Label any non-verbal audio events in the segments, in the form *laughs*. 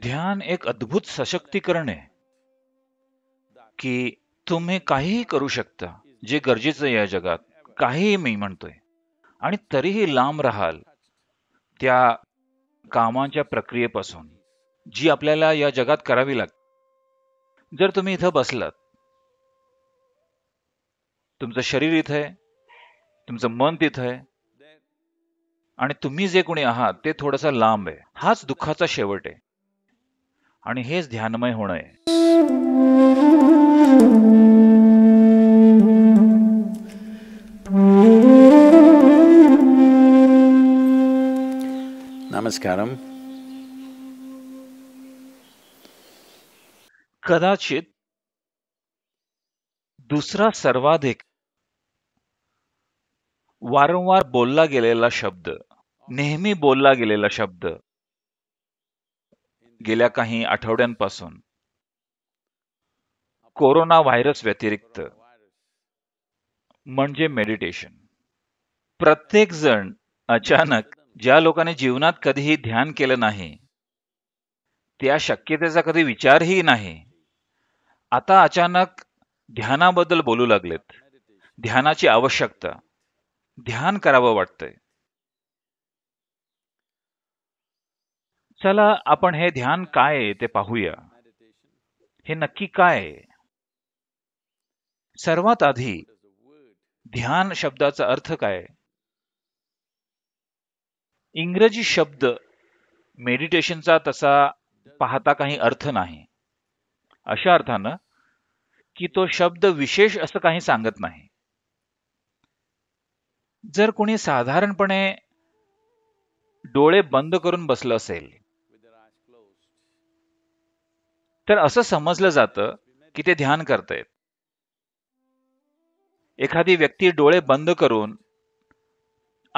ध्यान एक अद्भुत सशक्तीकरण आहे की तुम्ही काहीही करू शकता जे गरजेचं आहे या जगात काहीही मी म्हणतोय आणि तरीही लांब राहाल त्या कामांच्या प्रक्रियेपासून जी आपल्याला या जगात करावी लागते जर तुम्ही इथं बसलात तुमचं शरीर इथं आहे तुमचं मन तिथं आहे आणि तुम्ही जे कोणी आहात ते थोडंसं लांब आहे हाच दुःखाचा शेवट आहे आणि हेच ध्यानमय होणं आहे नमस्कारम कदाचित दुसरा सर्वाधिक वारंवार बोलला गेलेला शब्द नेहमी बोलला गेलेला शब्द गेल्या काही आठवड्यांपासून कोरोना व्हायरस व्यतिरिक्त म्हणजे मेडिटेशन प्रत्येक जण अचानक ज्या लोकांनी जीवनात कधीही ध्यान केलं नाही त्या शक्यतेचा कधी विचारही नाही आता अचानक ध्यानाबद्दल बोलू लागलेत ध्यानाची आवश्यकता ध्यान करावं वाटतंय चला आपण हे ध्यान काय ते पाहूया हे नक्की काय सर्वात आधी ध्यान शब्दाचा अर्थ काय इंग्रजी शब्द मेडिटेशनचा तसा पाहता काही अर्थ नाही अशा अर्थानं की तो शब्द विशेष असं काही सांगत नाही जर कोणी साधारणपणे डोळे बंद करून बसलं असेल तर असं समजलं जातं की ते ध्यान करतायत एखादी व्यक्ती डोळे बंद करून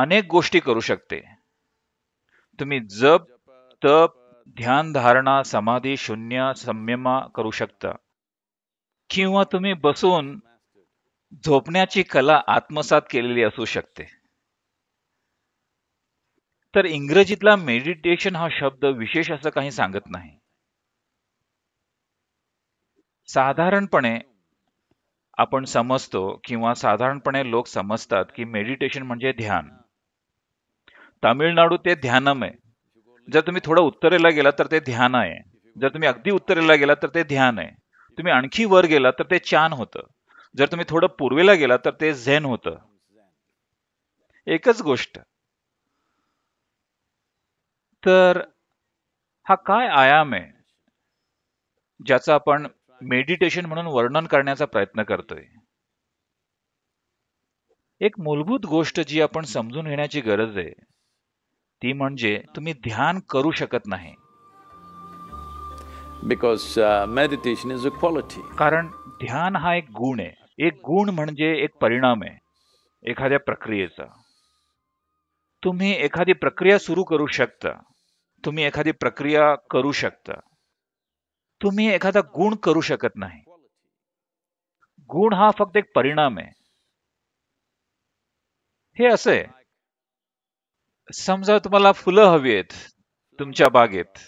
अनेक गोष्टी करू शकते तुम्ही जप तप ध्यान धारणा समाधी शून्य संयमा करू शकता किंवा तुम्ही बसून झोपण्याची कला आत्मसात केलेली असू शकते तर इंग्रजीतला मेडिटेशन हा शब्द विशेष असं काही सांगत नाही साधारणपणे आपण समजतो किंवा साधारणपणे लोक समजतात की मेडिटेशन म्हणजे ध्यान तामिळनाडू ते ध्यानम आहे जर तुम्ही थोडं उत्तरेला गेला तर ते ध्यान आहे जर तुम्ही अगदी उत्तरेला गेला तर ते ध्यान आहे तुम्ही आणखी वर गेला तर ते चान होतं जर तुम्ही थोडं पूर्वेला गेला तर ते झेन होतं एकच गोष्ट तर हा काय आयाम आहे ज्याचं आपण मेडिटेशन म्हणून वर्णन करण्याचा प्रयत्न करतोय एक मूलभूत गोष्ट जी आपण समजून घेण्याची गरज आहे ती म्हणजे तुम्ही ध्यान करू शकत नाही because meditation is a quality कारण ध्यान हा एक गुण आहे एक गुण म्हणजे एक परिणाम आहे एखाद्या प्रक्रियेचा तुम्ही एखादी प्रक्रिया सुरू करू शकता तुम्ही एखादी प्रक्रिया करू शकता तुम्ही एखादा गुण करू शकत नाही गुण हा फक्त एक परिणाम आहे हे असे समजा तुम्हाला फुलं हवी आहेत तुमच्या बागेत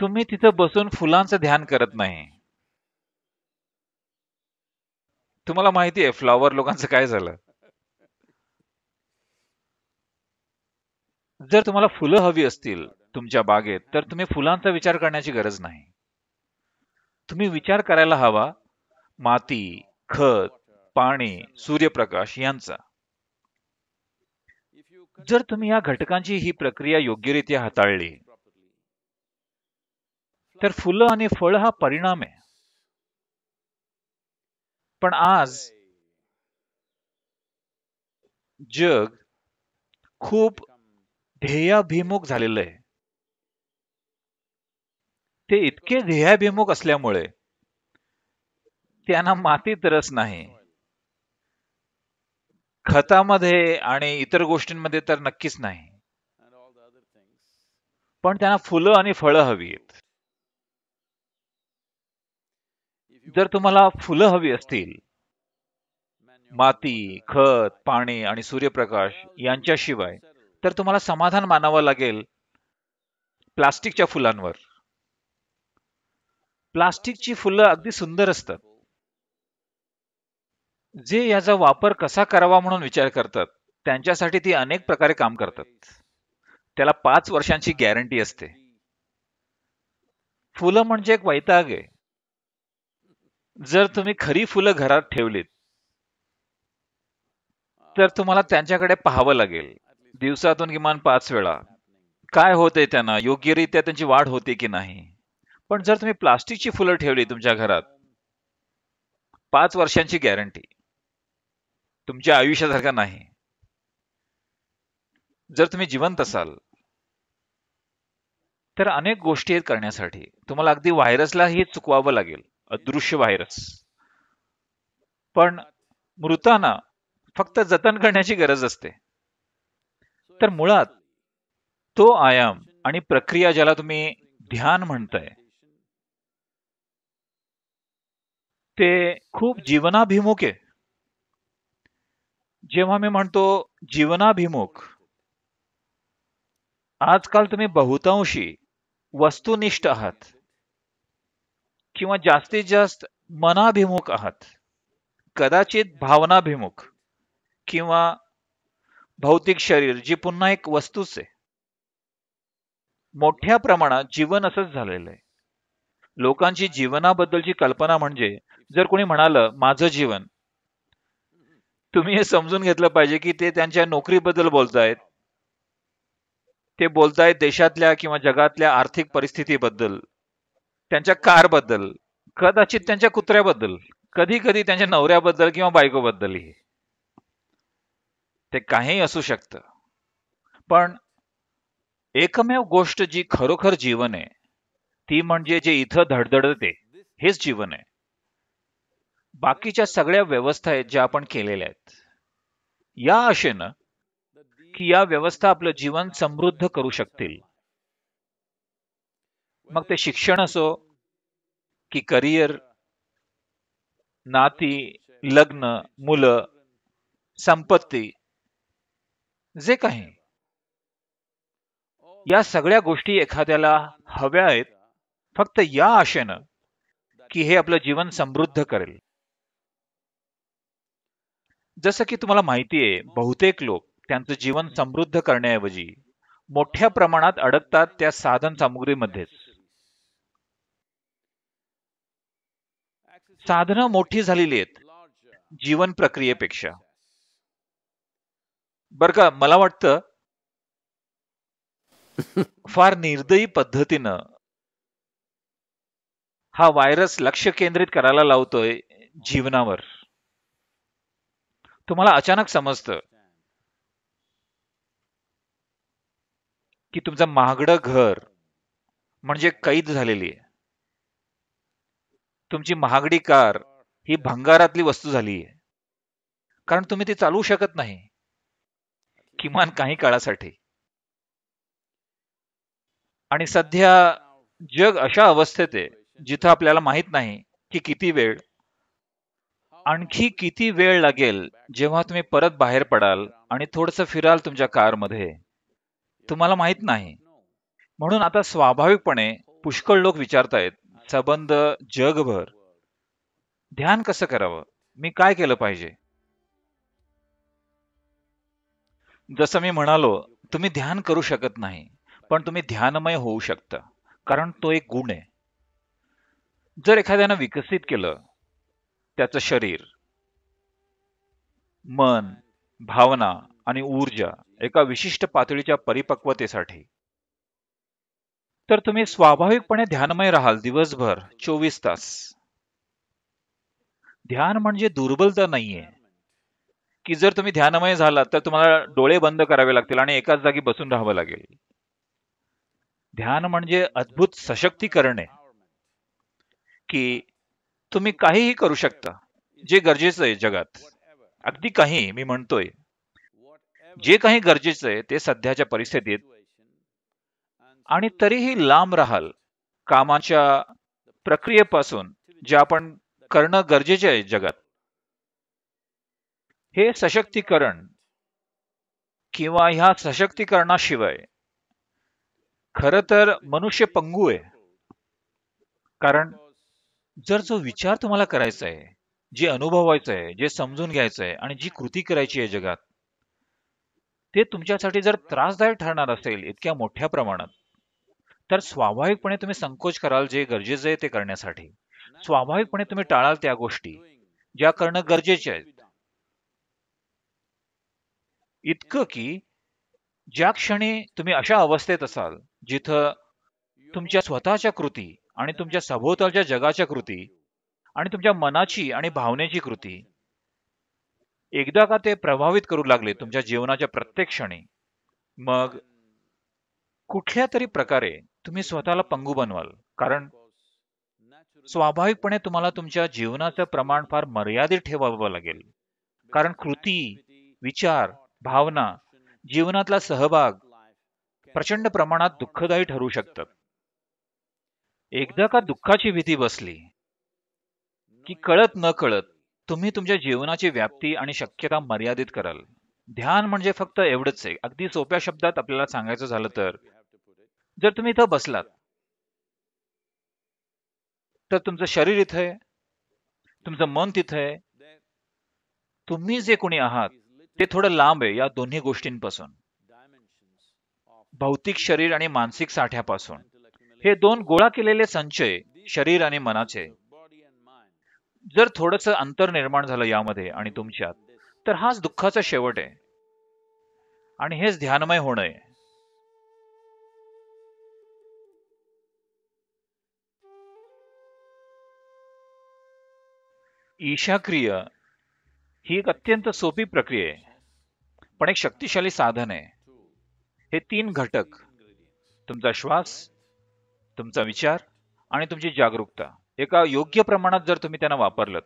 तुम्ही तिथं बसून फुलांचं ध्यान करत नाही तुम्हाला माहिती आहे फ्लॉवर लोकांचं काय झालं जर तुम्हाला फुलं हवी असतील तुमच्या बागेत तर तुम्ही फुलांचा विचार करण्याची गरज नाही तुम्ही विचार करायला हवा माती खत पाणी सूर्यप्रकाश यांचा जर तुम्ही या घटकांची ही प्रक्रिया योग्यरित्या हाताळली तर फुलं आणि फळ हा परिणाम आहे पण आज जग खूप ध्येयाभिमुख झालेलं आहे ते इतके ध्येयाभिमुख असल्यामुळे त्यांना मातीत रस नाही खतामध्ये आणि इतर गोष्टींमध्ये तर नक्कीच नाही पण त्यांना फुलं आणि फळं हवी आहेत जर तुम्हाला फुलं हवी असतील माती खत पाणी आणि सूर्यप्रकाश यांच्याशिवाय तर तुम्हाला समाधान मानावं लागेल प्लास्टिकच्या फुलांवर प्लास्टिकची फुलं अगदी सुंदर असतात जे याचा वापर कसा करावा म्हणून विचार करतात त्यांच्यासाठी ती अनेक प्रकारे काम करतात त्याला पाच वर्षांची गॅरंटी असते फुलं म्हणजे एक वैताग आहे जर तुम्ही खरी फुलं घरात ठेवलीत तर तुम्हाला त्यांच्याकडे पाहावं लागेल दिवसातून किमान पाच वेळा काय होते त्यांना योग्यरित्या त्यांची वाढ होते की नाही पण जर तुम्ही प्लास्टिकची फुलं ठेवली तुमच्या घरात पाच वर्षांची गॅरंटी तुमच्या आयुष्यासारखा नाही जर तुम्ही जिवंत असाल तर अनेक गोष्टी आहेत करण्यासाठी तुम्हाला अगदी व्हायरसलाही चुकवावं लागेल अदृश्य व्हायरस पण मृतांना फक्त जतन करण्याची गरज असते तर मुळात तो आयाम आणि प्रक्रिया ज्याला तुम्ही ध्यान म्हणताय ते खूप जीवनाभिमुख आहे जेव्हा मी म्हणतो जीवनाभिमुख आजकाल तुम्ही बहुतांशी वस्तुनिष्ठ आहात किंवा जास्तीत जास्त मनाभिमुख आहात कदाचित भावनाभिमुख किंवा भौतिक शरीर जी पुन्हा एक वस्तूच आहे मोठ्या प्रमाणात जीवन असंच झालेलं आहे लोकांची जीवनाबद्दलची कल्पना म्हणजे जर कोणी म्हणाल माझं जीवन तुम्ही हे समजून घेतलं पाहिजे की ते त्यांच्या नोकरीबद्दल बोलतायत ते बोलतायत देशातल्या किंवा जगातल्या आर्थिक परिस्थितीबद्दल त्यांच्या कारबद्दल कदाचित त्यांच्या कुत्र्याबद्दल कधी कधी त्यांच्या नवऱ्याबद्दल किंवा बायकोबद्दलही ते काहीही असू शकतं पण एकमेव गोष्ट जी खरोखर जीवन आहे ती म्हणजे जे इथं धडधडते हेच जीवन आहे बाकीच्या सगळ्या व्यवस्था आहेत ज्या आपण केलेल्या आहेत या आशेनं की या व्यवस्था आपलं जीवन समृद्ध करू शकतील मग ते शिक्षण असो की करिअर नाती लग्न मुलं संपत्ती जे काही या सगळ्या गोष्टी एखाद्याला हव्या आहेत फक्त या आशेनं की हे आपलं जीवन समृद्ध करेल जसं की तुम्हाला माहिती आहे बहुतेक लोक त्यांचं जीवन समृद्ध करण्याऐवजी मोठ्या प्रमाणात अडकतात त्या साधन सामुग्रीमध्येच साधनं मोठी झालेली आहेत जीवन प्रक्रियेपेक्षा बर का मला वाटतं *laughs* फार निर्दयी पद्धतीनं हा व्हायरस लक्ष केंद्रित करायला लावतोय जीवनावर तुम्हाला अचानक समजतं की तुमचं महागड घर म्हणजे कैद झालेली आहे तुमची महागडी कार ही भंगारातली वस्तू झाली आहे कारण तुम्ही ती चालवू शकत नाही किमान काही काळासाठी आणि सध्या जग अशा अवस्थेत आहे जिथं आपल्याला माहित नाही की किती वेळ आणखी किती वेळ लागेल जेव्हा तुम्ही परत बाहेर पडाल आणि थोडस फिराल तुमच्या कारमध्ये तुम्हाला माहित नाही म्हणून आता स्वाभाविकपणे पुष्कळ लोक विचारतायत संबंध जगभर ध्यान कसं करावं मी काय केलं पाहिजे जसं मी म्हणालो तुम्ही ध्यान करू शकत नाही पण तुम्ही ध्यानमय होऊ शकता कारण तो एक गुण आहे जर एखाद्यानं विकसित केलं त्याचं शरीर मन भावना आणि ऊर्जा एका विशिष्ट पातळीच्या परिपक्वतेसाठी तर तुम्ही स्वाभाविकपणे ध्यानमय राहाल दिवसभर चोवीस तास ध्यान म्हणजे दुर्बलता नाहीये की जर तुम्ही ध्यानमय झालात तर तुम्हाला डोळे बंद करावे लागतील आणि एकाच जागी बसून राहावं लागेल ध्यान म्हणजे अद्भुत सशक्तीकरण आहे की तुम्ही काहीही करू शकता जे गरजेचं आहे जगात अगदी काही मी म्हणतोय जे काही गरजेचं आहे ते सध्याच्या परिस्थितीत आणि तरीही लांब राहाल कामाच्या प्रक्रियेपासून जे आपण करणं गरजेचे आहे जगात हे सशक्तीकरण किंवा ह्या सशक्तीकरणाशिवाय खरं तर मनुष्य पंगू आहे कारण जर जो विचार तुम्हाला करायचा आहे जे अनुभवायचं आहे जे समजून घ्यायचं आहे आणि जी कृती करायची आहे जगात ते तुमच्यासाठी जर त्रासदायक ठरणार असेल इतक्या मोठ्या प्रमाणात तर स्वाभाविकपणे तुम्ही संकोच कराल जे गरजेचं आहे ते करण्यासाठी स्वाभाविकपणे तुम्ही टाळाल त्या गोष्टी ज्या करणं गरजेचे आहेत इतकं की ज्या क्षणी तुम्ही अशा अवस्थेत असाल जिथं तुमच्या स्वतःच्या कृती आणि तुमच्या सभोवतालच्या जगाच्या कृती आणि तुमच्या मनाची आणि भावनेची कृती एकदा का ते प्रभावित करू लागले तुमच्या जीवनाच्या प्रत्येक क्षणी मग कुठल्या तरी प्रकारे तुम्ही स्वतःला पंगू बनवाल कारण स्वाभाविकपणे तुम्हाला तुमच्या जीवनाचं प्रमाण फार मर्यादित ठेवावं लागेल कारण कृती विचार भावना जीवनातला सहभाग प्रचंड प्रमाणात दुःखदायी ठरू शकतात एकदा का दुःखाची भीती बसली की कळत न कळत तुम्ही तुमच्या जीवनाची व्याप्ती आणि शक्यता मर्यादित कराल ध्यान म्हणजे फक्त एवढंच आहे अगदी सोप्या शब्दात आपल्याला सांगायचं झालं तर जर तुम्ही इथं बसलात तर तुमचं शरीर इथं आहे तुमचं मन तिथं आहे तुम्ही जे कोणी आहात ते थोडं लांब आहे या दोन्ही गोष्टींपासून भौतिक शरीर आणि मानसिक साठ्यापासून हे दोन गोळा केलेले संचय शरीर आणि मनाचे जर थोडस अंतर निर्माण झालं यामध्ये आणि तुमच्यात तर हाच दुःखाचा शेवट आहे आणि हेच ध्यानमय होणं आहे ईशाक्रिय ही एक अत्यंत सोपी प्रक्रिया आहे पण एक शक्तिशाली साधन आहे हे तीन घटक तुमचा श्वास तुमचा विचार आणि तुमची जागरूकता एका योग्य प्रमाणात जर तुम्ही त्यांना वापरलं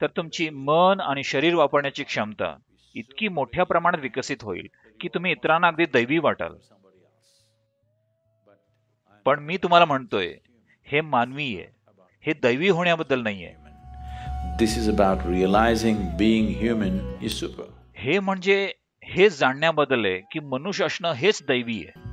तर तुमची मन आणि शरीर वापरण्याची क्षमता इतकी मोठ्या प्रमाणात विकसित होईल की तुम्ही इतरांना अगदी दैवी वाटाल पण मी तुम्हाला म्हणतोय हे मानवी आहे हे दैवी होण्याबद्दल नाही आहे this is about realising being human is super हे म्हणजे हे जाणण्याबद्दल आहे की मनुष्य असणं हेच दैवी आहे